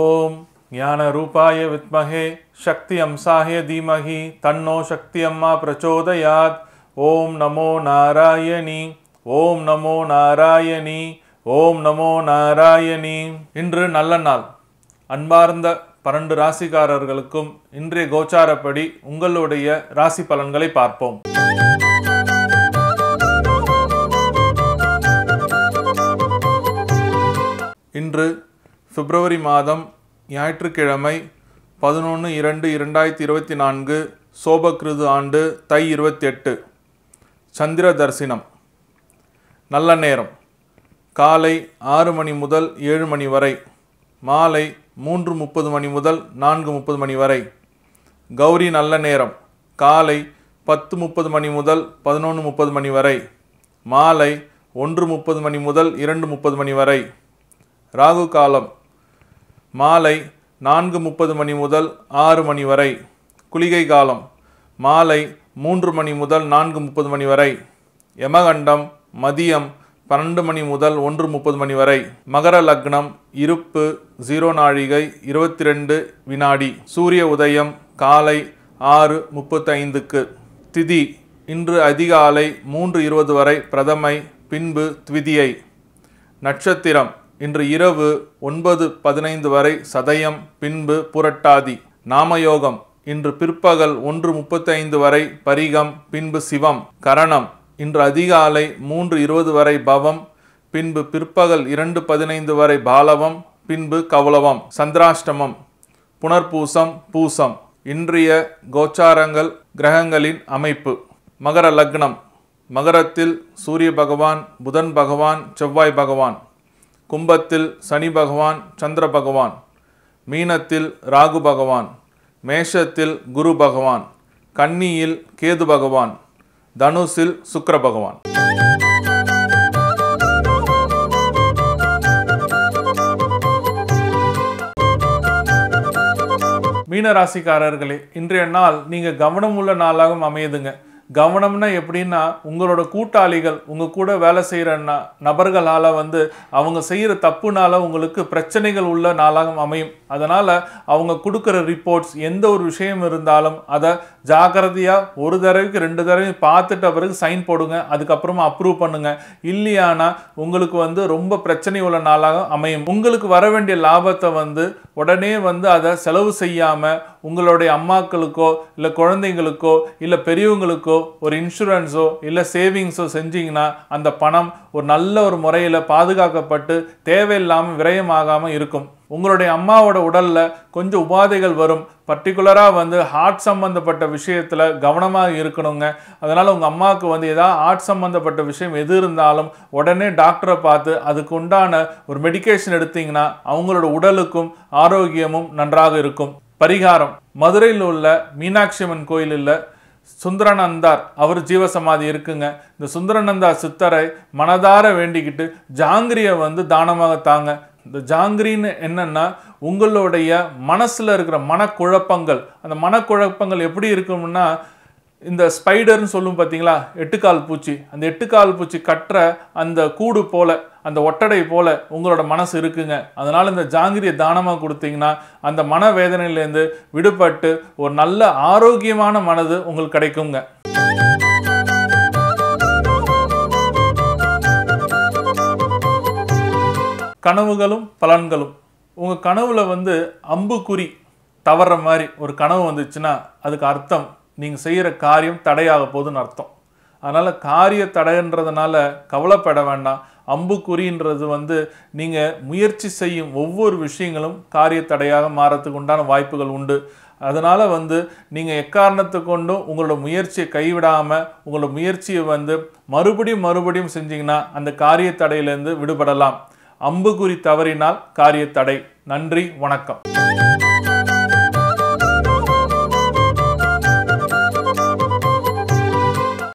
ஓம் ஞான ரூபாய வித்மகே சக்தி அம்சாய தீமகி தன்னோ சக்தி அம்மா பிரச்சோதயாத் ஓம் நமோ நாராயணி ஓம் நமோ நாராயணி ஓம் நமோ நாராயணி இன்று நல்ல நாள் அன்பார்ந்த பன்னெண்டு ராசிக்காரர்களுக்கும் இன்றைய கோச்சாரப்படி உங்களுடைய ராசி பலன்களை பார்ப்போம் இன்று பிப்ரவரி மாதம் ஞாயிற்றுக்கிழமை பதினொன்று இரண்டு இரண்டாயிரத்தி இருபத்தி நான்கு சோபக்ருது ஆண்டு தை இருபத்தி எட்டு சந்திர தரிசனம் நல்ல நேரம் காலை ஆறு மணி முதல் ஏழு மணி வரை மாலை மூன்று முப்பது மணி முதல் நான்கு முப்பது மணி வரை கௌரி நல்ல நேரம் காலை பத்து முப்பது மணி முதல் பதினொன்று முப்பது மணி வரை மாலை ஒன்று முப்பது மணி முதல் இரண்டு முப்பது மணி வரை ராகு காலம் மாலை நான்கு முப்பது மணி முதல் ஆறு மணி வரை குளிகை காலம் மாலை மூன்று மணி முதல் நான்கு முப்பது மணி வரை யமகண்டம் மதியம் பன்னெண்டு மணி முதல் ஒன்று முப்பது மணி வரை மகர லக்னம் இருப்பு ஜீரோ நாழிகை இருபத்தி ரெண்டு வினாடி சூரிய உதயம் காலை ஆறு முப்பத்தைந்துக்கு திதி இன்று அதிகாலை மூன்று இருபது வரை பிரதமை பின்பு த்விதியை நட்சத்திரம் இன்று இரவு ஒன்பது பதினைந்து வரை சதயம் பின்பு புரட்டாதி நாமயோகம் இன்று பிற்பகல் ஒன்று முப்பத்தைந்து வரை பரிகம் பின்பு சிவம் கரணம் இன்று அதிகாலை மூன்று இருபது வரை பவம் பின்பு பிற்பகல் இரண்டு பதினைந்து வரை பாலவம் பின்பு கவுளவம் சந்திராஷ்டமம் புனர்பூசம் பூசம் இன்றைய கோச்சாரங்கள் கிரகங்களின் அமைப்பு மகர லக்னம் மகரத்தில் சூரிய பகவான் புதன் பகவான் செவ்வாய் பகவான் கும்பத்தில் சனி பகவான் சந்திர பகவான் மீனத்தில் ராகு பகவான் மேஷத்தில் குரு பகவான் கன்னியில் கேது பகவான் தனுசில் சுக்கர பகவான் மீனராசிக்காரர்களே இன்றைய நாள் நீங்கள் கவனமுள்ள நாளாகவும் அமையுதுங்க கவனம்னா எப்படின்னா உங்களோட கூட்டாளிகள் உங்கள் கூட வேலை செய்கிற நபர்களால் வந்து அவங்க செய்கிற தப்புனால் உங்களுக்கு பிரச்சனைகள் உள்ள நாளாக அமையும் அதனால் அவங்க கொடுக்குற ரிப்போர்ட்ஸ் எந்த ஒரு விஷயம் இருந்தாலும் அதை ஜாக்கிரதையாக ஒரு தடவைக்கு ரெண்டு தடவையும் பார்த்துட்ட பிறகு சைன் போடுங்க அதுக்கப்புறமா அப்ரூவ் பண்ணுங்கள் இல்லையானா உங்களுக்கு வந்து ரொம்ப பிரச்சனை உள்ள நாளாக அமையும் உங்களுக்கு வர வேண்டிய லாபத்தை வந்து உடனே வந்து அதை செலவு செய்யாமல் உங்களுடைய அம்மாக்களுக்கோ இல்லை குழந்தைங்களுக்கோ இல்லை பெரியவங்களுக்கோ ஒரு இன்சூரன்ஸோ இல்லை சேவிங்ஸோ செஞ்சிங்கன்னா அந்த பணம் ஒரு நல்ல ஒரு முறையில் பாதுகாக்கப்பட்டு தேவையில்லாமல் விரயமாகாமல் இருக்கும் உங்களுடைய அம்மாவோட உடலில் கொஞ்சம் உபாதைகள் வரும் பர்டிகுலராக வந்து ஹார்ட் சம்மந்தப்பட்ட விஷயத்தில் கவனமாக இருக்கணுங்க அதனால் உங்கள் அம்மாவுக்கு வந்து ஏதாவது ஹார்ட் சம்மந்தப்பட்ட விஷயம் எது இருந்தாலும் உடனே டாக்டரை பார்த்து அதுக்கு உண்டான ஒரு மெடிக்கேஷன் எடுத்திங்கன்னா அவங்களோட உடலுக்கும் ஆரோக்கியமும் நன்றாக இருக்கும் பரிகாரம் மதுரையில் உள்ள மீனாட்சி அம்மன் கோயிலில் சுந்தரநந்தார் அவர் ஜீவசமாதி இருக்குங்க இந்த சுந்தரநந்தார் சித்தரை மனதார வேண்டிக்கிட்டு ஜாங்கிரியை வந்து தானமாக தாங்க இந்த ஜாங்கிரின்னு என்னென்னா உங்களுடைய மனசில் இருக்கிற மனக்குழப்பங்கள் அந்த மனக்குழப்பங்கள் எப்படி இருக்கும்னா இந்த ஸ்பைடர்னு சொல்லும் பார்த்தீங்களா எட்டுக்கால் பூச்சி அந்த எட்டுக்கால் பூச்சி கட்டுற அந்த கூடு போல அந்த ஒட்டடை போல உங்களோட மனசு இருக்குங்க அதனால் இந்த ஜாங்கிரியை தானமாக கொடுத்தீங்கன்னா அந்த மன வேதனையிலேருந்து விடுபட்டு ஒரு நல்ல ஆரோக்கியமான மனது உங்களுக்கு கிடைக்குங்க கனவுகளும் பலன்களும் உங்கள் கனவில் வந்து அம்புக்குறி தவற மாதிரி ஒரு கனவு வந்துச்சுன்னா அதுக்கு அர்த்தம் நீங்கள் செய்கிற காரியம் தடையாக போகுதுன்னு அர்த்தம் அதனால் காரிய தடைன்றதுனால கவலைப்பட வேண்டாம் அம்புக்குறின்றது வந்து நீங்கள் முயற்சி செய்யும் ஒவ்வொரு விஷயங்களும் காரிய தடையாக மாறத்துக்கு உண்டான வாய்ப்புகள் உண்டு அதனால் வந்து நீங்கள் எக்காரணத்தை கொண்டும் உங்களோட முயற்சியை கைவிடாமல் உங்களோட முயற்சியை வந்து மறுபடியும் மறுபடியும் செஞ்சிங்கன்னா அந்த காரிய தடையிலேருந்து விடுபடலாம் அம்புக்குறி தவறினால் காரிய தடை நன்றி வணக்கம்